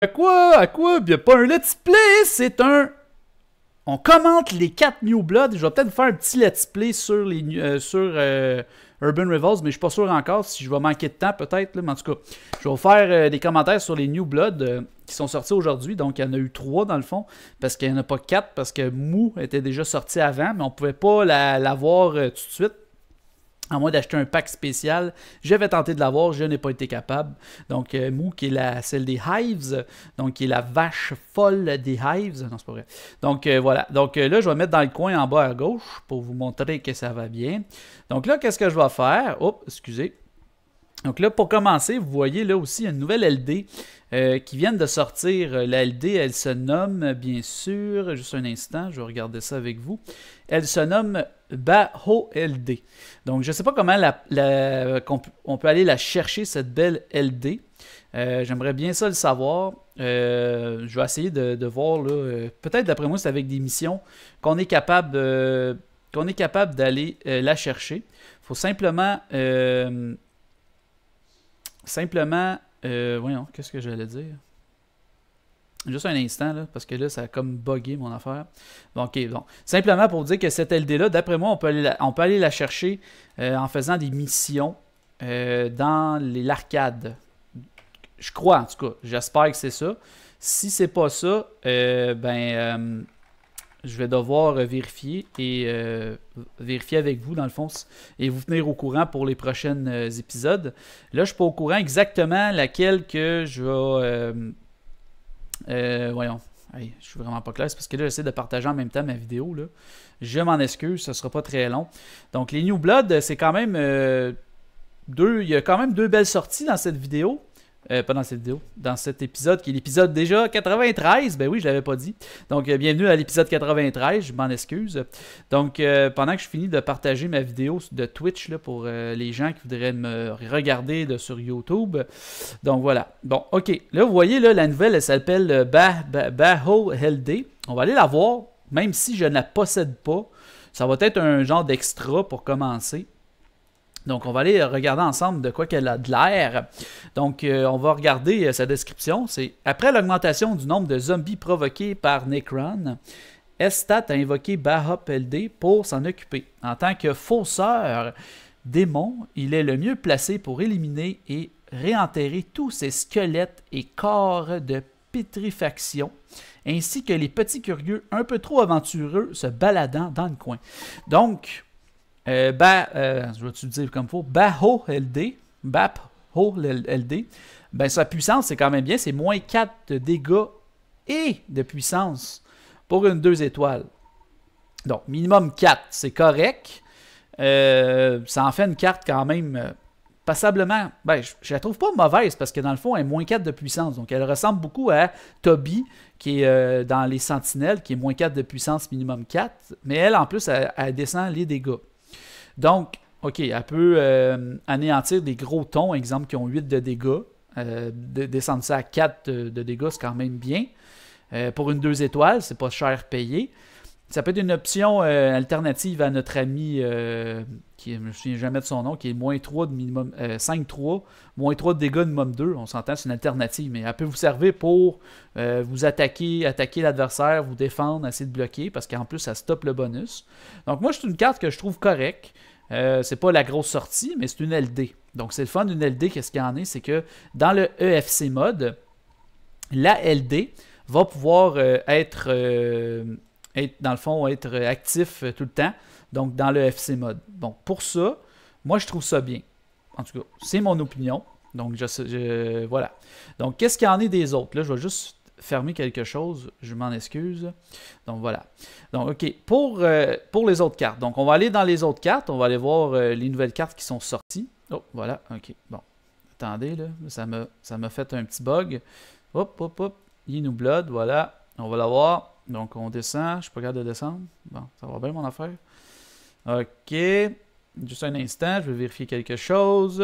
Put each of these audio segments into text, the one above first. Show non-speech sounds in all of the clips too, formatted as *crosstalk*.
À quoi? À quoi? Il a pas un let's play, c'est un... On commente les 4 New Blood. Je vais peut-être faire un petit let's play sur, les, euh, sur euh, Urban Revolves, mais je suis pas sûr encore si je vais manquer de temps peut-être. Mais en tout cas, je vais vous faire euh, des commentaires sur les New Blood qui sont sortis aujourd'hui. Donc, il y en a eu 3 dans le fond, parce qu'il n'y en a pas 4, parce que Mou était déjà sorti avant, mais on pouvait pas l'avoir la voir tout de suite à moins d'acheter un pack spécial. J'avais tenté de l'avoir, je n'ai pas été capable. Donc, euh, Mou, qui est la, celle des Hives, donc qui est la vache folle des Hives. Non, c'est pas vrai. Donc, euh, voilà. Donc, euh, là, je vais mettre dans le coin en bas à gauche pour vous montrer que ça va bien. Donc, là, qu'est-ce que je vais faire? Oh, excusez. Donc là, pour commencer, vous voyez là aussi une nouvelle LD euh, qui vient de sortir. Euh, la LD, elle se nomme, bien sûr, juste un instant, je vais regarder ça avec vous. Elle se nomme Baho LD. Donc je ne sais pas comment on, peut aller la chercher, cette belle LD. Euh, j'aimerais bien ça le savoir. je vais essayer de, de voir, peut-être d'après moi, c'est avec des missions qu'on est capable, qu'on est capable d'aller la chercher. Il faut simplement Simplement, euh, voyons, qu'est-ce que j'allais dire? Juste un instant, là, parce que là, ça a comme buggé mon affaire. Bon, ok, bon. Simplement pour dire que cette LD-là, d'après moi, on peut aller la, on peut aller la chercher euh, en faisant des missions euh, dans l'arcade. Je crois, en tout cas. J'espère que c'est ça. Si c'est pas ça, euh, ben je vais devoir euh, vérifier et euh, vérifier avec vous, dans le fond, et vous tenir au courant pour les prochains euh, épisodes. Là, je ne suis pas au courant exactement laquelle que je vais... voyons. Je je suis vraiment pas clair. parce que là, j'essaie de partager en même temps ma vidéo. Là. Je m'en excuse, ce sera pas très long. Donc, les New Blood, c'est quand même... deux, il y a quand même deux belles sorties dans cette vidéo. Euh, pas dans cette vidéo, dans cet épisode qui est l'épisode déjà 93. Ben oui, je l'avais pas dit. Donc, euh, bienvenue à l'épisode 93, je m'en excuse. Donc, euh, pendant que je finis de partager ma vidéo de Twitch là, pour les gens qui voudraient me regarder de, sur YouTube. Donc, voilà. Bon, OK. Là, vous voyez, là, la nouvelle, elle s'appelle bah, bah, Baho LD. On va aller la voir, même si je ne la possède pas. Ça va être un genre d'extra pour commencer. Donc, on va aller euh, regarder ensemble de quoi qu'elle a de l'air. Donc, euh, on va regarder euh, sa description. C'est après l'augmentation du nombre de zombies provoqués par Necron, Estat a invoqué Bahop LD pour s'en occuper. En tant que fausseur démon, il est le mieux placé pour éliminer et réenterrer tous ces squelettes et corps de pétrifaction, ainsi que les petits curieux un peu trop aventureux se baladant dans le coin. Donc, bah, je vais-tu le dire comme faut? Baho LD, ho LD, ben, sa puissance, c'est quand même bien, c'est moins 4 de dégâts et de puissance pour une 2 étoiles. Donc, minimum 4, c'est correct. Euh, ça en fait une carte quand même passablement. Ben, je, ne la trouve pas mauvaise parce que dans le fond, elle est moins 4 de puissance. Donc, elle ressemble beaucoup à Toby qui est dans les Sentinelles, qui est moins 4 de puissance, minimum 4. Mais elle, en plus, elle descend les dégâts. Donc, OK, elle peut euh, anéantir des gros tons, exemple, qui ont 8 de dégâts. Euh, descendre ça à 4 de, dégâts, c'est quand même bien. Euh, pour une 2 étoiles, c'est pas cher payé. Ça peut être une option euh, alternative à notre ami, euh, qui je ne me souviens jamais de son nom, qui est moins 3 de minimum, 5-3, euh, moins 3 de dégâts de minimum 2. On s'entend, c'est une alternative, mais elle peut vous servir pour vous attaquer, attaquer l'adversaire, vous défendre, essayer de bloquer, parce qu'en plus, ça stoppe le bonus. Donc, moi, c'est une carte que je trouve correcte. c'est pas la grosse sortie, mais c'est une LD. Donc, c'est le fun d'une LD. Qu'est-ce qu'il y en a? C'est que dans le EFC mode, la LD va pouvoir être dans le fond, être actif euh, tout le temps, donc dans le FC mode. Bon, pour ça, moi, je trouve ça bien. En tout cas, c'est mon opinion. Donc, je, voilà. Donc, qu'est-ce qu'il y en est des autres? Là, je vais juste fermer quelque chose. Je m'en excuse. Donc, voilà. Donc, OK. Pour, euh, pour les autres cartes. Donc, on va aller dans les autres cartes. On va aller voir euh, les nouvelles cartes qui sont sorties. Oh, voilà. OK. Bon. Attendez, là. Ça m'a fait un petit bug. Hop, hop, hop. Il nous blood. Voilà. On va la voir. Donc on descend, je suis pas capable de descendre. Bon, ça va bien mon affaire. Ok, juste un instant, je vais vérifier quelque chose.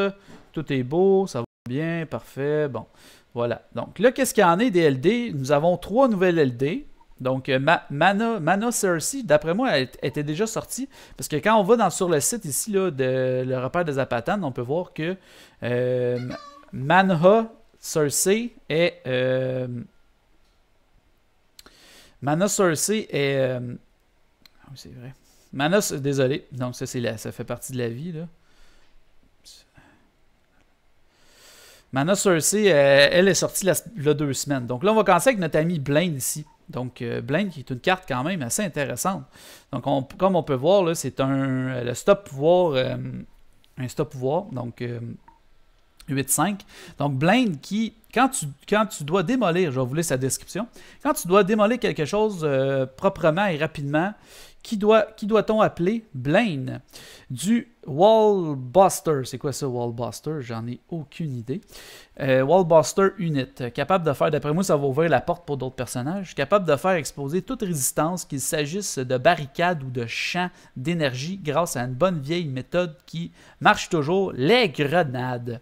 Tout est beau, ça va bien, parfait. Bon, voilà. Donc là, qu'est-ce qu'il y en est des LD? Nous avons trois nouvelles LD. Donc, euh, Mana, Mana Cersei, d'après moi, elle était déjà sortie. Parce que quand on va sur le site ici, là, de le repère des Apatanes, on peut voir que euh, Mana Cersei est euh, Mana Cersei est. Euh, ah oui, c'est vrai. Mana, désolé. Donc, ça, c'est la... ça fait partie de la vie, là. Mana Cersei, euh, elle est sortie la, deux semaines. Donc là, on va commencer avec notre ami Blind, ici. Donc euh, Blind, qui est une carte quand même assez intéressante. Donc comme on peut voir, là, c'est un stop pouvoir, un stop pouvoir, donc 8-5. Donc Blind, qui quand tu, dois démolir, je vais vous laisser la description, quand tu dois démolir quelque chose euh, proprement et rapidement, qui doit-on qui doit appeler Blaine Du Wallbuster. C'est quoi ça, Wallbuster J'en ai aucune idée. Euh, Wallbuster Unit. Capable de faire, d'après moi, ça va ouvrir la porte pour d'autres personnages. Capable de faire exploser toute résistance, qu'il s'agisse de barricades ou de champs d'énergie, grâce à une bonne vieille méthode qui marche toujours les grenades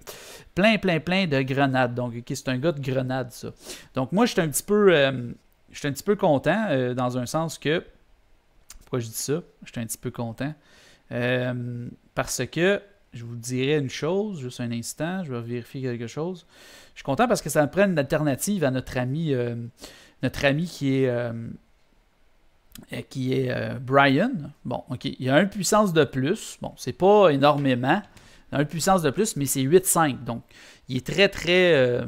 plein, plein, plein de grenades. Donc, OK, c'est un gars de grenades, ça. Donc, moi, je suis un petit peu, euh, un petit peu content euh, dans un sens que. Pourquoi je dis ça Je suis un petit peu content. Euh, parce que je vous dirais une chose, juste un instant, je vais vérifier quelque chose. Je suis content parce que ça me prend une alternative à notre ami, notre ami qui est qui est Brian. Bon, ok, il a une puissance de plus. Bon, c'est pas énormément, une puissance de plus, mais c'est 8-5. Donc, il est très, très. Euh,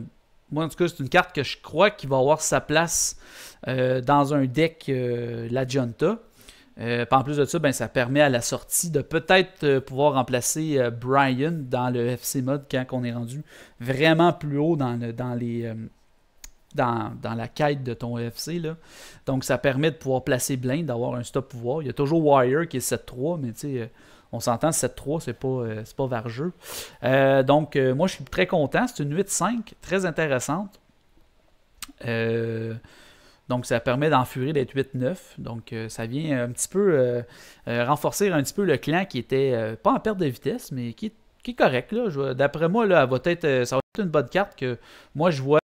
moi, en tout cas, c'est une carte que je crois qu'il va avoir sa place euh, dans un deck euh, La Junta. en plus de ça, ben, ça permet à la sortie de peut-être pouvoir remplacer Brian dans le FC mode quand on est rendu vraiment plus haut dans, dans les. Dans, la quête de ton FC. Donc, ça permet de pouvoir placer Blind, d'avoir un stop pouvoir. Il y a toujours Wire qui est 7-3, mais tu sais, on s'entend, 7-3, c'est pas, euh, pas vargeux. Euh, donc, euh, moi, je suis très content. C'est une 8-5, très intéressante. donc, ça permet d'enfurer d'être 8-9. Donc, ça vient un petit peu renforcer un petit peu le clan qui était pas en perte de vitesse, mais qui, qui est correct. D'après moi, là, ça va être une bonne carte que moi, je vois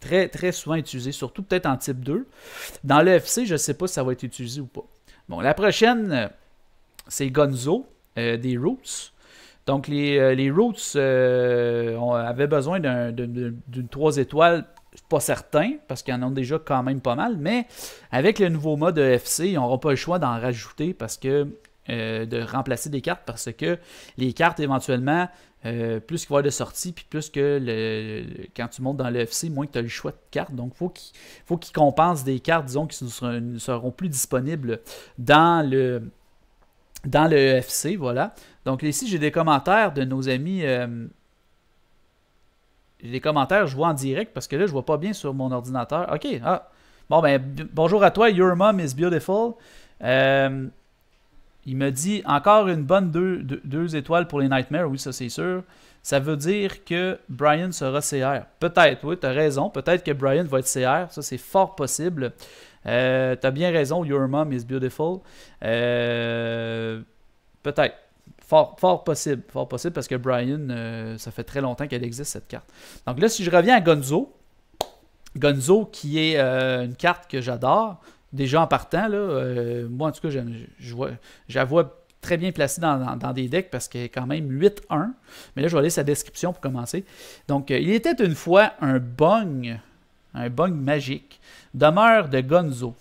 très, très souvent utilisée, surtout peut-être en type 2. Dans le je ne sais pas si ça va être utilisé ou pas. Bon, la prochaine, c'est Gonzo euh, des Roots. Donc, les, euh, les Roots euh, avaient avait besoin d'une 3 trois étoiles pas certain, parce qu'il y en a déjà quand même pas mal, mais avec le nouveau mode FC, on n'aura pas le choix d'en rajouter parce que. de remplacer des cartes parce que les cartes éventuellement, plus qu'il va y avoir de sortie puis plus que le, quand tu montes dans le FC, moins que tu as le choix de cartes. Donc faut il faut qu'ils compensent des cartes, disons, qui ne seront, plus disponibles dans le, dans le EFC, voilà. Donc ici, j'ai des commentaires de nos amis. Euh, j'ai des commentaires, je vois en direct parce que là, je vois pas bien sur mon ordinateur. OK, ah. Bon, ben, bonjour à toi, Your Mom is Beautiful. Euh, il me dit encore une bonne deux, deux étoiles pour les Nightmares, oui, ça c'est sûr ça veut dire que Brian sera CR. Peut-être, oui, tu as raison. Peut-être que Brian va être CR. Ça, c'est fort possible. Euh, tu as bien raison, Your Mom is Beautiful. Euh, peut-être. Fort, fort, possible. Fort possible parce que Brian, euh, ça fait très longtemps qu'elle existe, cette carte. Donc là, si je reviens à Gonzo, Gonzo qui est une carte que j'adore, déjà en partant, là, moi en tout cas, j'avoue très bien placé dans, des decks parce y est quand même 8-1. Mais là, je vais aller sa description pour commencer. Donc, euh, il était une fois un bong, un bong magique, demeure de Gonzo.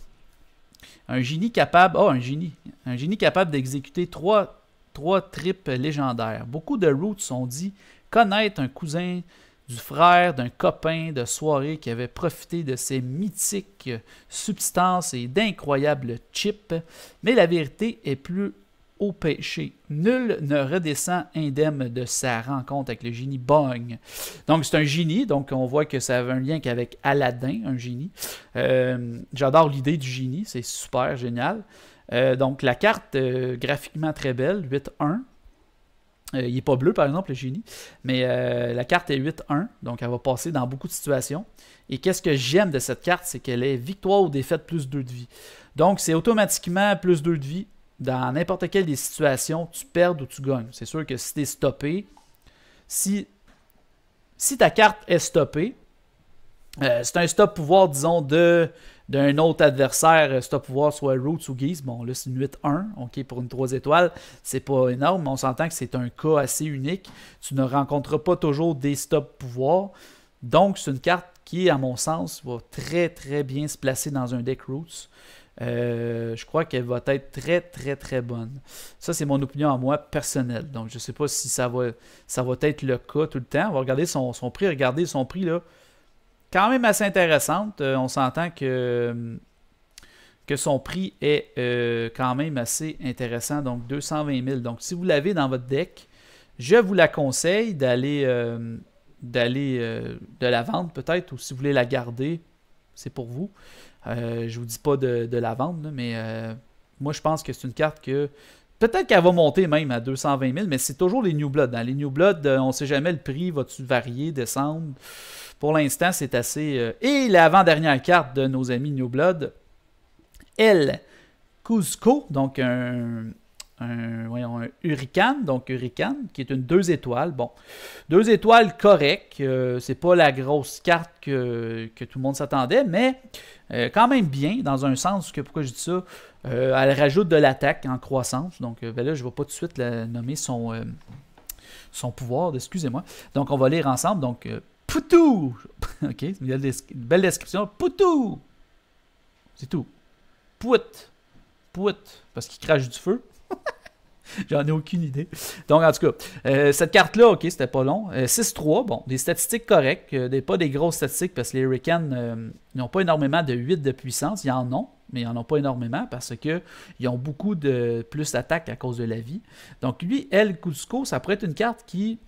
Un génie capable, oh, un génie, un génie capable d'exécuter trois, trois tripes légendaires. Beaucoup de roots sont dit connaître un cousin du frère d'un copain de soirée qui avait profité de ses mythiques substances et d'incroyables chips, mais la vérité est plus au péché. Nul ne redescend indemne de sa rencontre avec le génie Bogne. Donc, c'est un génie, donc on voit que ça avait un lien qu'avec Aladdin, un génie. Euh, j'adore l'idée du génie, c'est super génial. Euh, donc, la carte, euh, graphiquement très belle, 8-1. il n'est pas bleu, par exemple, le génie, mais la carte est 8-1, donc elle va passer dans beaucoup de situations. Et qu'est-ce que j'aime de cette carte, c'est qu'elle est victoire ou défaite plus 2 de vie. Donc, c'est automatiquement plus 2 de vie dans n'importe quelle des situations, tu perds ou tu gagnes. C'est sûr que si tu es stoppé, si, si ta carte est stoppée, euh, c'est un stop pouvoir, disons, d'un autre adversaire, euh, stop pouvoir soit Roots ou Geese. Bon, là, c'est une 8-1, OK, pour une 3 étoiles. C'est pas énorme, mais on s'entend que c'est un cas assez unique. Tu ne rencontreras pas toujours des stop pouvoirs. Donc, c'est une carte qui, à mon sens, va très, très bien se placer dans un deck Roots. Euh, je crois qu'elle va être très, très, très bonne. Ça, c'est mon opinion à moi personnelle. Donc, je ne sais pas si ça va, ça va être le cas tout le temps. On va regarder son, prix. Regardez son prix, là. Quand même assez intéressante. Euh, on s'entend que, euh, que son prix est quand même assez intéressant. Donc, 220 000. Donc, si vous l'avez dans votre deck, je vous la conseille d'aller d'aller de la vendre peut-être ou si vous voulez la garder, c'est pour vous. Je euh, je vous dis pas de, la vendre, mais euh, moi je pense que c'est une carte que peut-être qu'elle va monter même à 220 000, mais c'est toujours les New Blood. Dans hein. les New Blood, euh, on ne sait jamais le prix, va il varier, descendre. Pour l'instant, c'est assez. Et l'avant-dernière carte de nos amis New Blood, elle, Cusco, donc un, un, voyons, un Hurricane, donc Hurricane, qui est une deux étoiles. Bon, deux étoiles correctes, euh, c'est pas la grosse carte que, que tout le monde s'attendait, mais euh, quand même bien, dans un sens que, pourquoi je dis ça, euh, elle rajoute de l'attaque en croissance. Donc ben là, je ne vais pas tout de suite la, nommer son, son pouvoir, excusez-moi. Donc on va lire ensemble, donc Poutou! *laughs* ok, a une belle description. Poutou! C'est tout. Pout! Pout! Parce qu'il crache du feu. *laughs* J'en ai aucune idée. Donc, en tout cas, euh, cette carte-là, OK, c'était pas long. 6-3, euh, bon, des statistiques correctes, euh, pas des grosses statistiques parce que les Hurricanes n'ont pas énormément de 8 de puissance. Ils en ont, mais ils n'en ont pas énormément parce qu'ils ont beaucoup de plus d'attaques à cause de la vie. Donc, lui, El Cusco, ça pourrait être une carte qui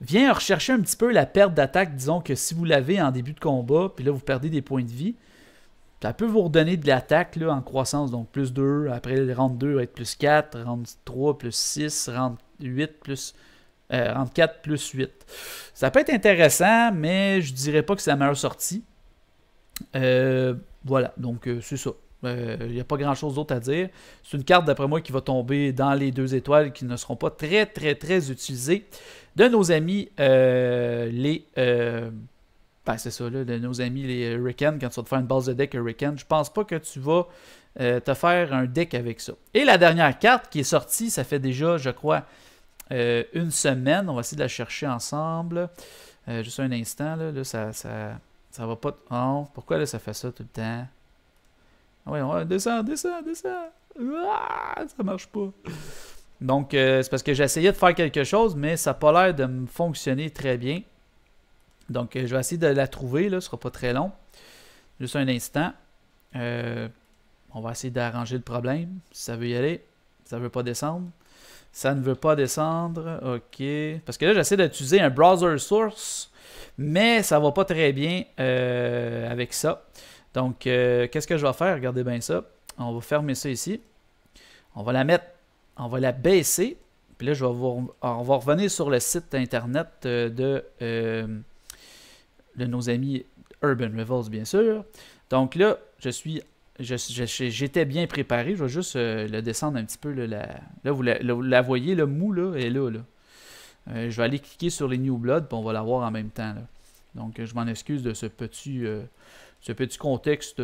vient rechercher un petit peu la perte d'attaque. Disons que si vous l'avez en début de combat, puis là, vous perdez des points de vie ça peut vous redonner de l'attaque en croissance, donc plus 2, après le 2 va être plus 4, rentre 3 plus 6, rentre 8 plus... 4 euh, plus 8. Ça peut être intéressant, mais je dirais pas que c'est la meilleure sortie. Euh, voilà, donc euh, c'est ça. Il n'y a pas grand chose d'autre à dire. C'est une carte, d'après moi, qui va tomber dans les deux étoiles qui ne seront pas très, très, très utilisées de nos amis les ben, c'est ça, là, de nos amis les euh, Rickens, quand tu vas te faire une base de deck euh, Rickens, je pense pas que tu vas euh, te faire un deck avec ça. Et la dernière carte qui est sortie, ça fait déjà, je crois, une semaine. On va essayer de la chercher ensemble. juste un instant, là, ça, ça, va pas... Oh, pourquoi là, ça fait ça tout le temps? Ah oui, on descend, descend, descend. Ah, ça marche pas. Donc, c'est parce que j'essayais de faire quelque chose, mais ça n'a pas l'air de me fonctionner très bien. Donc, euh, je vais essayer de la trouver, là, ce sera pas très long. Juste un instant. Euh, on va essayer d'arranger le problème. Si ça veut y aller, ça ne veut pas descendre. Ça ne veut pas descendre. OK. Parce que là, j'essaie d'utiliser un browser source, mais ça va pas très bien euh, avec ça. Donc, qu'est-ce que je vais faire? Regardez bien ça. On va fermer ça ici. On va la mettre, on va la baisser. Puis là, je vais on va revenir sur le site internet de de nos amis Urban Rivals, bien sûr. Donc là, je suis. J'étais bien préparé. Je vais juste euh, le descendre un petit peu. Là, la, là vous la, voyez, le mou là, est là. là. Euh, je vais aller cliquer sur les New Blood, puis on va voir en même temps. Donc je m'en excuse de ce petit, euh, ce petit contexte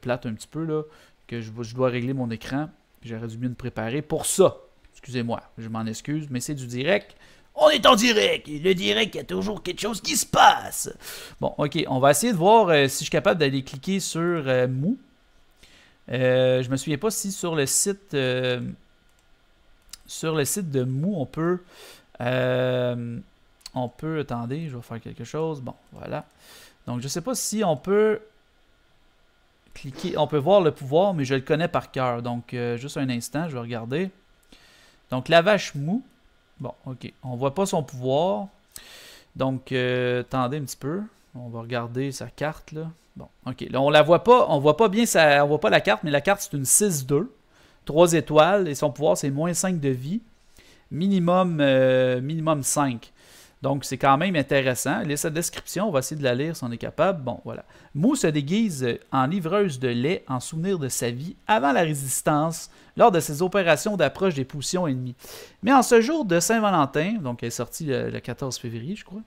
plate un petit peu, là, que je, je dois régler mon écran. J'aurais dû mieux me préparer pour ça. Excusez-moi, je m'en excuse, mais c'est du direct. On est en direct. le direct, il y a toujours quelque chose qui se passe. Bon, OK. On va essayer de voir euh, si je suis capable d'aller cliquer sur euh, Mou. Euh, je me souviens pas si sur le site sur le site de Mou, on peut on peut attendez, je vais faire quelque chose. Bon, voilà. Donc je sais pas si on peut cliquer, on peut voir le pouvoir mais je le connais par cœur. Donc juste un instant, je vais regarder. Donc la vache mou. Bon, ok. On voit pas son pouvoir. Donc, euh, attendez un petit peu. On va regarder sa carte, là. Bon, ok. Là, on la voit pas. On voit pas bien, ça, on voit pas la carte, mais la carte, c'est une 6-2. 3 étoiles, et son pouvoir, c'est moins 5 de vie. Minimum, euh, minimum 5. Donc, c'est quand même intéressant. Laissez sa description, on va essayer de la lire si on est capable. Bon, voilà. Mou se déguise en livreuse de lait en souvenir de sa vie avant la résistance lors de ses opérations d'approche des positions ennemies. Mais en ce jour de Saint-Valentin, donc elle est sortie le, 14 février, je crois,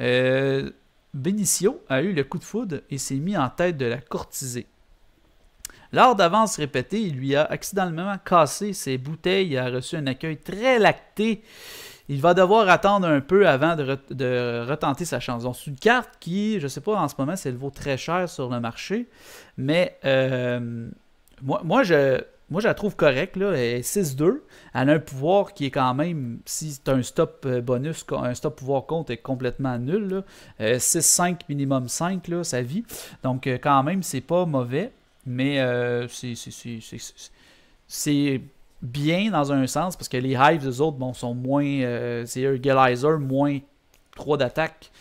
euh, Benicio a eu le coup de foudre et s'est mis en tête de la courtiser. Lors d'avances répétées, il lui a accidentellement cassé ses bouteilles et a reçu un accueil très lacté. Il va devoir attendre un peu avant de, retenter sa chance. Donc, c'est une carte qui, je ne sais pas, en ce moment, c'est elle vaut très cher sur le marché, mais euh, moi, moi je, moi, je la trouve correcte. Là. Elle 6-2. Elle a un pouvoir qui est quand même, si c'est un stop euh, bonus, un stop pouvoir compte est complètement nul. là. 6-5, euh, minimum 5, là, sa vie. Donc, euh, quand même, c'est pas mauvais. Mais c'est bien dans un sens parce que les Hives, eux autres, bon, sont moins. c'est Urgalizer, moins 3 d'attaque.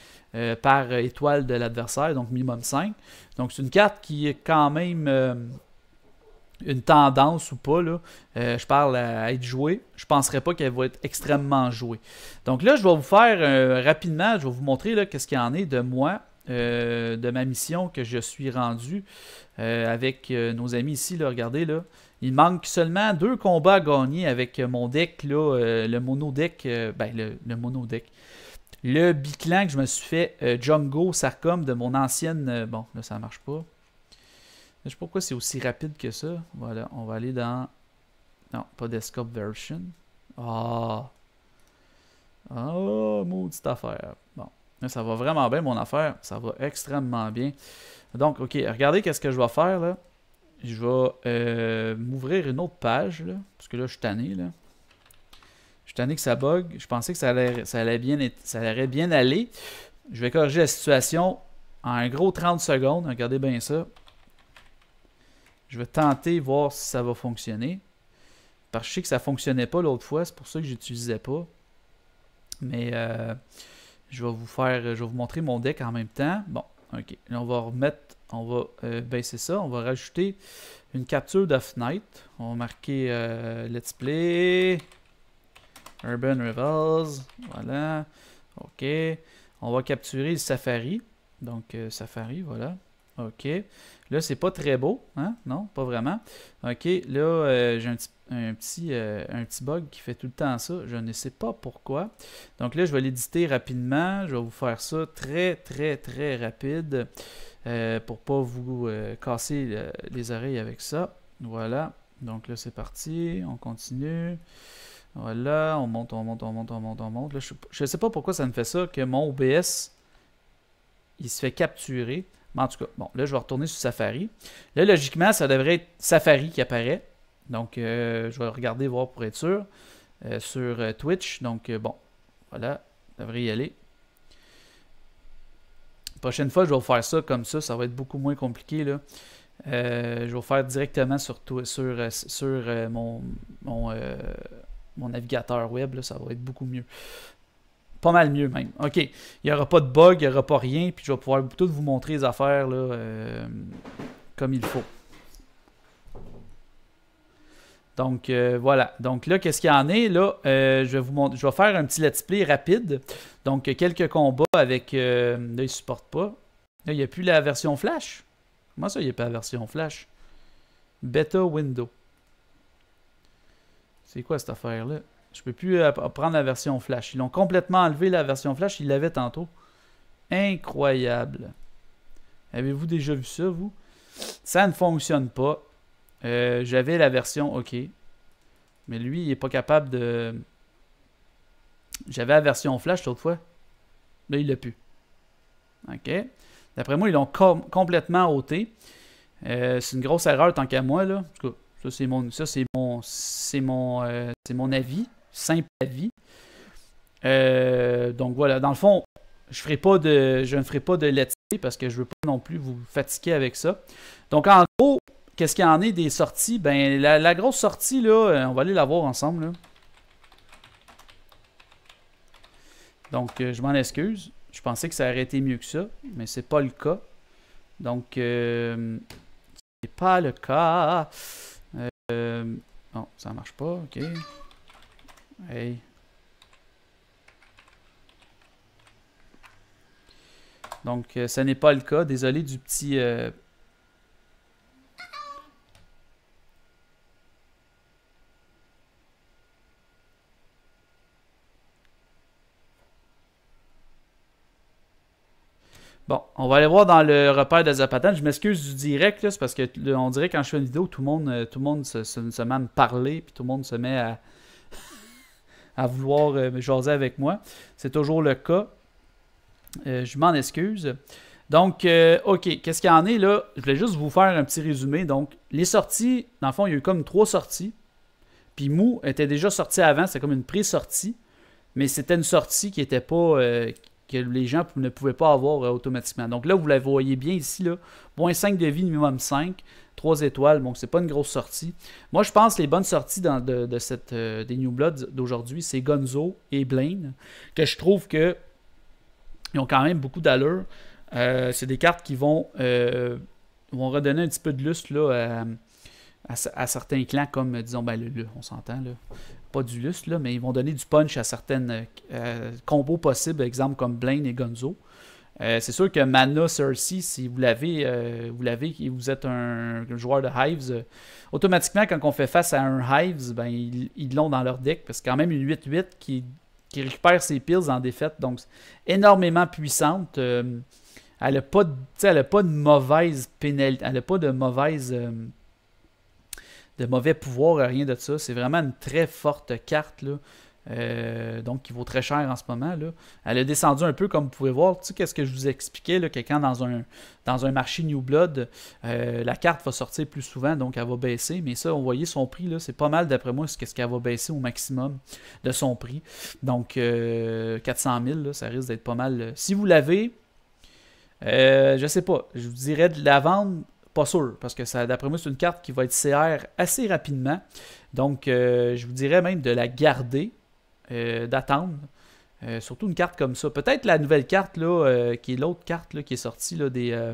par étoile de l'adversaire, donc minimum 5. Donc c'est une carte qui est quand même une tendance ou pas, euh, je parle à être joué je ne penserais pas qu'elle va être extrêmement jouée. Donc là, je vais vous faire euh, rapidement, je vais vous montrer qu'est-ce qu'il y en est de moi, euh, de ma mission que je suis rendu avec nos amis ici. regardez, là, il manque seulement deux combats à gagner avec mon deck, le mono deck, ben, le, mono deck le biclan que je me suis fait jungo Sarcom de mon ancienne. bon, là, ça marche pas. Je sais pas pourquoi c'est aussi rapide que ça. Voilà, on va aller dans... Non, pas desktop version. Ah! Ah, maudite affaire. Bon, ça va vraiment bien mon affaire. Ça va extrêmement bien. Donc, ok, regardez qu'est-ce que je vais faire là. Je vais euh, m'ouvrir une autre page, là, parce que là, je suis tanné, là. Je suis tanné que ça bug. Je pensais que ça allait, ça allait, bien, ça allait bien aller. Je vais corriger la situation en un gros 30 secondes. Regardez bien ça. Je vais tenter, voir si ça va fonctionner. Parce que je sais que ça ne fonctionnait pas l'autre fois, c'est pour ça que je n'utilisais pas. Mais euh, je vais vous faire, je vais vous montrer mon deck en même temps. Bon, ok. on va remettre, on va euh, baisser ça. On va rajouter une capture d'off night On va marquer euh, Let's Play, Urban rebels Voilà. Ok. On va capturer Safari. Donc, Safari, voilà. OK. Là, c'est pas très beau, hein? Non, pas vraiment. OK, là, euh, j'ai euh, un petit, bug qui fait tout le temps ça. Je ne sais pas pourquoi. Donc là, je vais l'éditer rapidement. Je vais vous faire ça très, très, très rapide pour euh, pour pas vous casser les oreilles avec ça. Voilà. Donc là, c'est parti. On continue. Voilà, on monte, on monte, on monte, on monte, on monte. Là, je ne sais pas pourquoi ça me fait ça, que mon OBS, il se fait capturer en tout cas, bon, là, je vais retourner sur Safari. Là, logiquement, ça devrait être Safari qui apparaît. Donc, euh, je vais regarder, voir pour être sûr. Euh, sur euh, Twitch. Donc, bon, voilà, devrait y aller. prochaine fois, je vais faire ça comme ça. Ça va être beaucoup moins compliqué, là. je vais faire directement sur, sur, sur mon, mon, navigateur web. Ça va être beaucoup mieux pas mal mieux même. OK, il n'y aura pas de bug, il n'y aura pas rien, puis je vais pouvoir tout vous montrer les affaires là, euh, comme il faut. Donc euh, voilà. Donc là, qu'est-ce qu'il y en est? Là, euh, je, vais vous montrer, je vais faire un petit let's play rapide. Donc quelques combats avec. là, il ne supporte pas. Là, il n'y a plus la version flash. Comment ça, il n'y a pas la version flash? Beta window. C'est quoi cette affaire-là? Je peux plus euh, prendre la version Flash. Ils l'ont complètement enlevé la version Flash, ils l'avaient tantôt. Incroyable. Avez-vous déjà vu ça, vous? Ça ne fonctionne pas. Euh, j'avais la version OK. Mais lui, il n'est pas capable de... J'avais la version flash l'autre fois. Là, il l'a plus. OK. D'après moi, ils l'ont complètement ôté. Euh, c'est une grosse erreur tant qu'à moi, là. En tout ça, mon, mon, c'est mon avis simple avis. Euh, donc voilà, dans le fond, je, ferai pas de, je ne ferai pas de let's parce que je veux pas non plus vous fatiguer avec ça. Donc en gros, qu'est-ce qu'il y en est des sorties? Ben la, grosse sortie, là, euh, on va aller la voir ensemble. Donc euh, je m'en excuse. Je pensais que ça aurait été mieux que ça, mais c'est pas le cas. Donc ce n'est pas le cas. non, ça marche pas, ok. Donc, euh, ce n'est pas le cas. Désolé du petit... Euh, bon, on va aller voir dans le repère de Zapatan. Je m'excuse du direct, parce que on dirait quand je fais une vidéo, tout le monde, euh, tout le monde se, se met à me parler, puis tout le monde se met à, à vouloir euh, me jaser avec moi. C'est toujours le cas. Euh, je m'en excuse. Donc, euh, OK, qu'est-ce qu'il y en est là? Je voulais juste vous faire un petit résumé. Donc, les sorties, dans le fond, il y a eu comme trois sorties. Puis Mou était déjà sorti avant, c'est comme une pré-sortie. Mais c'était une sortie qui était pas. que les gens ne pouvaient pas avoir automatiquement. Donc là, vous la voyez bien ici, là. Moins 5 de vie, minimum 5. 3 étoiles, donc c'est pas une grosse sortie. Moi, je pense que les bonnes sorties de, cette, euh, des New Bloods d'aujourd'hui, c'est Gonzo et Blaine, que je trouve que ils ont quand même beaucoup d'allure. Euh, c'est des cartes qui vont, euh, vont redonner un petit peu de lustre à, certains clans, comme disons, ben, le, on s'entend, là, pas du lustre, mais ils vont donner du punch à certaines combos possibles, exemple comme Blaine et Gonzo. Euh, c'est sûr que Mana Cersei, si vous l'avez, euh, vous l'avez vous êtes un, joueur de Hives, euh, automatiquement, quand on fait face à un Hives, ben, ils l'ont dans leur deck. Parce que quand même une 8-8 qui, récupère ses pills en défaite. Donc, énormément puissante. elle n'a pas, pas de mauvaise pénalité. Elle n'a pas de mauvaise. de mauvais pouvoir, rien de ça. C'est vraiment une très forte carte. Là. Euh, donc qui vaut très cher en ce moment. Là. Elle est descendue un peu, comme vous pouvez voir. Tu sais, qu'est-ce que je vous expliquais, là, que quand dans un, dans un marché New Blood, euh, la carte va sortir plus souvent, donc elle va baisser. Mais ça, on voyez son prix, là, c'est pas mal, d'après moi, ce qu'elle va baisser au maximum de son prix. Donc, 400 euh, 000, ça risque d'être pas mal. Si vous l'avez, je sais pas, je vous dirais de la vendre pas sûr, parce que ça, d'après moi, c'est une carte qui va être CR assez rapidement. Donc, je vous dirais même de la garder euh, d'attendre. Euh, surtout une carte comme ça. Peut-être la nouvelle carte, là, euh, qui est l'autre carte là, qui est sortie là, des,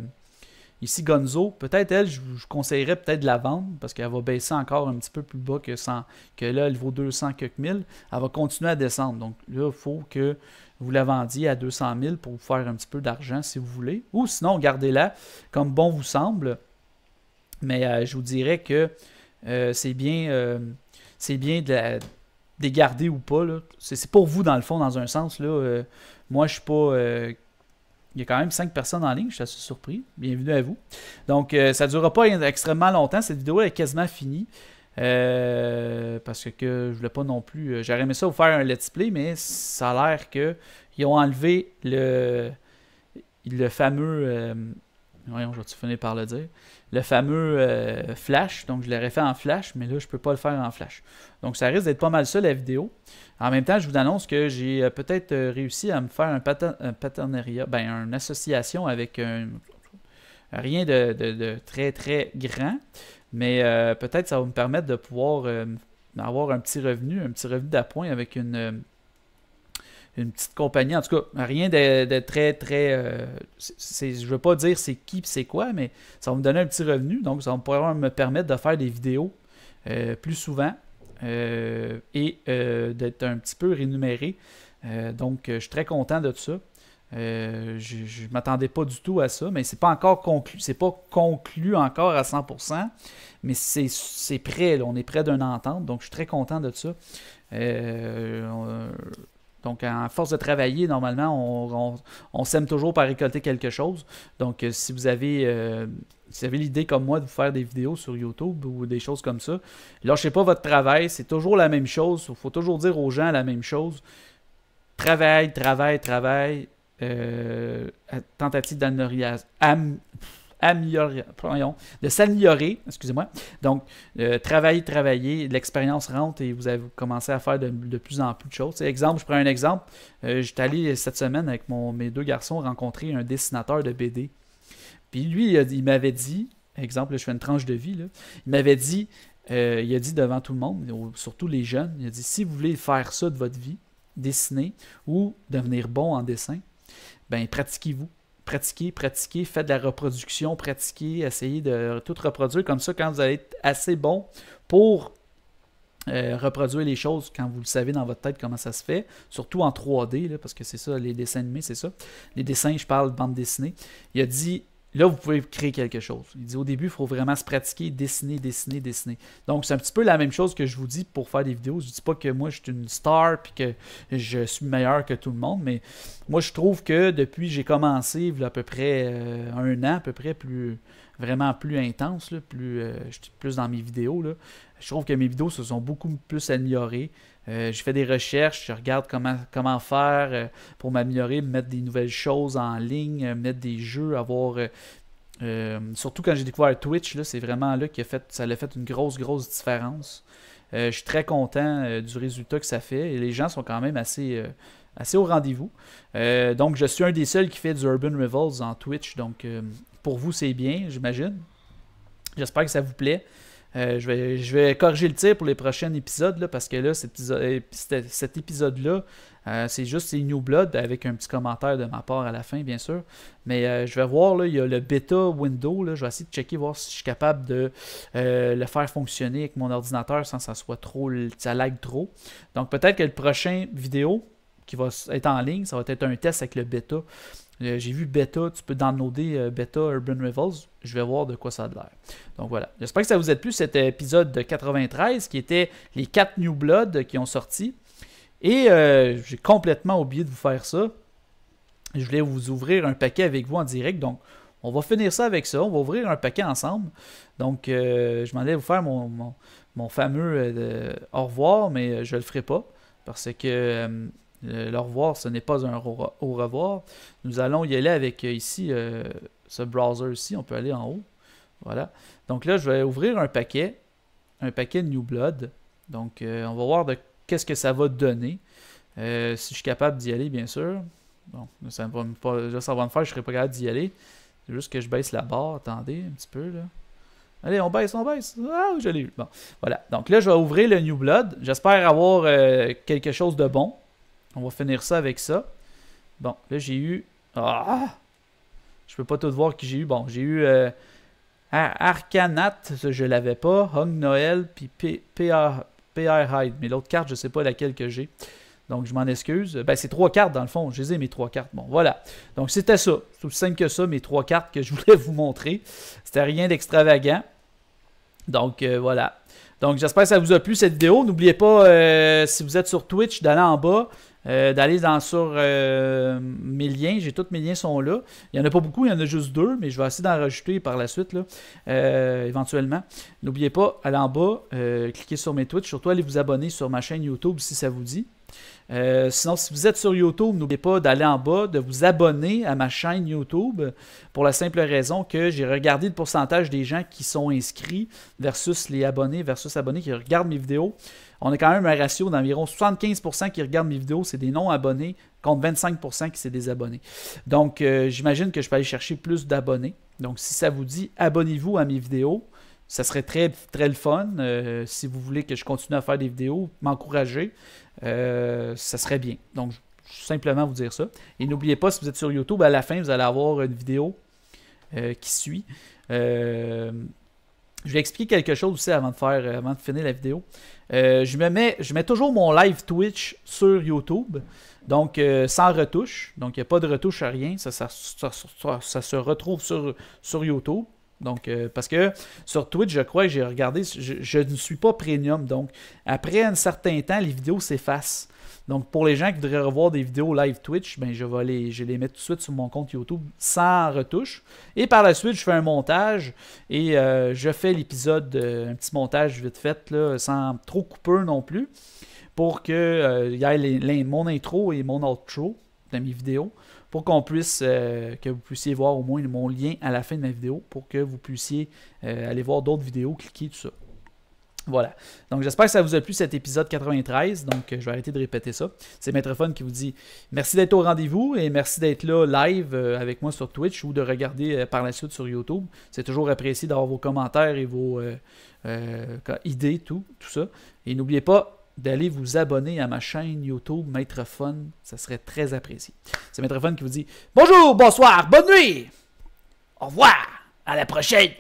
ici, Gonzo. Peut-être elle, je vous conseillerais peut-être de la vendre parce qu'elle va baisser encore un petit peu plus bas que, 100, que là, elle vaut 200 quelques mille. Elle va continuer à descendre. Donc là, il faut que vous la vendiez à 200 000 pour vous faire un petit peu d'argent si vous voulez. Ou sinon, gardez-la comme bon vous semble. Mais je vous dirais que c'est bien, c'est bien de la dégarder ou pas. C'est pour vous, dans le fond, dans un sens. Là, euh, moi, je suis pas. Euh, il y a quand même cinq personnes en ligne, je suis assez surpris. Bienvenue à vous. Donc, euh, ça ne durera pas extrêmement longtemps. Cette vidéo est quasiment finie. parce que je voulais pas non plus. J'aurais aimé ça vous faire un let's play, mais ça a l'air que ils ont enlevé le, le fameux. voyons, je vais finir par le dire le fameux euh, Flash. Donc, je l'aurais fait en Flash, mais là, je ne peux pas le faire en Flash. Donc, ça risque d'être pas mal ça, la vidéo. En même temps, je vous annonce que j'ai euh, peut-être euh, réussi à me faire un, paternariat ben, une association avec Rien de, très, très grand, mais peut-être ça va me permettre de pouvoir avoir un petit revenu, un petit revenu d'appoint avec une une petite compagnie. En tout cas, rien de, très, très. Euh, je ne veux pas dire c'est qui c'est quoi, mais ça va me donner un petit revenu. Donc, ça va me permettre de faire des vidéos euh, plus souvent euh, et d'être un petit peu rémunéré. donc, je suis très content de ça. je ne m'attendais pas du tout à ça, mais c'est pas encore conclu, c'est pas conclu encore à 100%, mais c'est, prêt, on est prêt d'une entente, donc je suis très content de ça. Donc, à force de travailler, normalement, on, on, sème toujours par récolter quelque chose. Donc, euh, si vous avez, euh, avez l'idée comme moi de vous faire des vidéos sur YouTube ou des choses comme ça, lâchez pas votre travail. C'est toujours la même chose. Il faut toujours dire aux gens la même chose. Travail, travail, travail. Euh, tentative d'amélioration améliorer, de s'améliorer, excusez-moi. Donc, euh, travailler, travailler, l'expérience rentre et vous avez commencé à faire de, plus en plus de choses. exemple, je prends un exemple. Euh, j'étais allé cette semaine avec mon, mes deux garçons rencontrer un dessinateur de BD. Puis lui, il, m'avait dit, exemple, je fais une tranche de vie, il m'avait dit, euh, il a dit devant tout le monde, surtout les jeunes, il a dit, si vous voulez faire ça de votre vie, dessiner ou devenir bon en dessin, ben pratiquez-vous pratiquez, pratiquez, faites de la reproduction, pratiquez, essayez de tout reproduire. Comme ça, quand vous allez être assez bon pour euh, reproduire les choses quand vous le savez dans votre tête comment ça se fait, surtout en 3D, parce que c'est ça, les dessins animés, c'est ça. Les dessins, je parle de bande dessinée. Il a dit Là, vous pouvez créer quelque chose. Il dit au début, il faut vraiment se pratiquer, dessiner, dessiner, dessiner. Donc, c'est un petit peu la même chose que je vous dis pour faire des vidéos. Je ne dis pas que moi, je suis une star et que je suis meilleur que tout le monde, mais moi, je trouve que depuis que j'ai commencé, il à peu près euh, un an, à peu près, plus vraiment plus intense, plus, euh, je suis plus dans mes vidéos, je trouve que mes vidéos se sont beaucoup plus améliorées. J'ai euh, je fais des recherches, je regarde comment, comment faire euh, pour m'améliorer, mettre des nouvelles choses en ligne, euh, mettre des jeux, avoir. surtout quand j'ai découvert Twitch, c'est vraiment là que fait, ça a fait une grosse, grosse différence. je suis très content du résultat que ça fait et les gens sont quand même assez, assez au rendez-vous. donc, je suis un des seuls qui fait du Urban Revels en Twitch. Donc, pour vous, c'est bien, j'imagine. J'espère que ça vous plaît. Euh, je, vais, corriger le tir pour les prochains épisodes, parce que là, cet euh, épisode-là, euh, c'est juste New Blood avec un petit commentaire de ma part à la fin, bien sûr. Mais je vais voir, là, il y a le beta window. Là, je vais essayer de checker, voir si je suis capable de le faire fonctionner avec mon ordinateur sans que ça soit trop. ça lag trop. Donc peut-être que le prochain vidéo, qui va être en ligne. Ça va être un test avec le bêta. Euh, j'ai vu bêta, tu peux downloader euh, bêta Urban Rivals. Je vais voir de quoi ça a l'air. Donc voilà. J'espère que ça vous a plu cet euh, épisode de 93 qui était les 4 New Blood qui ont sorti. Et j'ai complètement oublié de vous faire ça. Je voulais vous ouvrir un paquet avec vous en direct. Donc, on va finir ça avec ça. On va ouvrir un paquet ensemble. Donc, je m'en vais vous faire mon, fameux au revoir, mais je ne le ferai pas parce que euh, le, revoir, ce n'est pas un au revoir. Nous allons y aller avec euh, ici euh, ce browser ici On peut aller en haut. Voilà. Donc là, je vais ouvrir un paquet, un paquet New Blood. Donc on va voir de qu'est-ce que ça va donner. si je suis capable d'y aller, bien sûr. Bon, ça va me, pas, faire, je serai pas capable d'y aller. C'est juste que je baisse la barre. Attendez un petit peu là. Allez, on baisse, on baisse. Ah, je Bon, voilà. Donc là, je vais ouvrir le New Blood. J'espère avoir quelque chose de bon. On va finir ça avec ça. Bon, là j'ai eu... Ah! Je peux pas tout voir qui j'ai eu. Bon, j'ai eu euh, Arcanat, ça je l'avais pas. Hong Noël, puis PR Hyde. Mais l'autre carte, je sais pas laquelle que j'ai. Donc je m'en excuse. Ben c'est trois cartes dans le fond. Je les ai mes trois cartes. Bon, voilà. Donc c'était ça. C'est aussi simple que ça, mes trois cartes que je *laughs* voulais vous montrer. C'était rien d'extravagant. Donc euh, voilà. Donc j'espère que ça vous a plu cette vidéo. N'oubliez pas, euh, si vous êtes sur Twitch, d'aller en bas. Euh, d'aller dans sur euh, mes liens. J'ai tous mes liens sont là. Il n'y en a pas beaucoup, il y en a juste deux, mais je vais essayer d'en rajouter par la suite, là, euh, éventuellement. N'oubliez pas, allez en bas, cliquez sur mes tweets, surtout allez vous abonner sur ma chaîne YouTube si ça vous dit. Euh, sinon, si vous êtes sur YouTube, n'oubliez pas d'aller en bas, de vous abonner à ma chaîne YouTube pour la simple raison que j'ai regardé le pourcentage des gens qui sont inscrits versus les abonnés, versus abonnés qui regardent mes vidéos. On a quand même un ratio d'environ 75% qui regardent mes vidéos, c'est des non-abonnés, contre 25% qui c'est des abonnés. Donc, euh, j'imagine que je peux aller chercher plus d'abonnés. Donc, si ça vous dit, abonnez-vous à mes vidéos ça serait très, très le fun. Euh, si vous voulez que je continue à faire des vidéos, m'encourager. Euh, ça serait bien. Donc, je vais simplement vous dire ça. Et n'oubliez pas, si vous êtes sur YouTube, à la fin, vous allez avoir une vidéo euh, qui suit. Euh, je vais expliquer quelque chose aussi avant de, faire, avant de finir la vidéo. je, mets, je mets toujours mon live Twitch sur YouTube, donc sans retouche. Donc, il n'y a pas de retouche à rien. Ça, ça, ça se retrouve sur, sur YouTube. Donc, euh, parce que sur Twitch, je crois que j'ai regardé, je, ne suis pas premium. Donc, après un certain temps, les vidéos s'effacent. Donc, pour les gens qui voudraient revoir des vidéos live Twitch, ben, je vais les, je les mettre tout de suite sur mon compte YouTube sans retouche. Et par la suite, je fais un montage et euh, je fais l'épisode, euh, un petit montage vite fait, sans trop couper non plus, pour que y mon intro et mon outro de mes vidéos pour qu'on puisse, euh, que vous puissiez voir au moins mon lien à la fin de ma vidéo pour que vous puissiez euh, aller voir d'autres vidéos, cliquer, tout ça. Voilà. Donc, j'espère que ça vous a plu cet épisode 93. Donc, je vais arrêter de répéter ça. C'est Maître qui vous dit merci d'être au rendez-vous et merci d'être là live euh, avec moi sur Twitch ou de regarder par la suite sur YouTube. C'est toujours apprécié d'avoir vos commentaires et vos idées, tout, tout ça. Et n'oubliez pas, d'aller vous abonner à ma chaîne YouTube Maître Fun. Ça serait très apprécié. C'est Maître Fun qui vous dit Bonjour, bonsoir, bonne nuit. Au revoir. À la prochaine.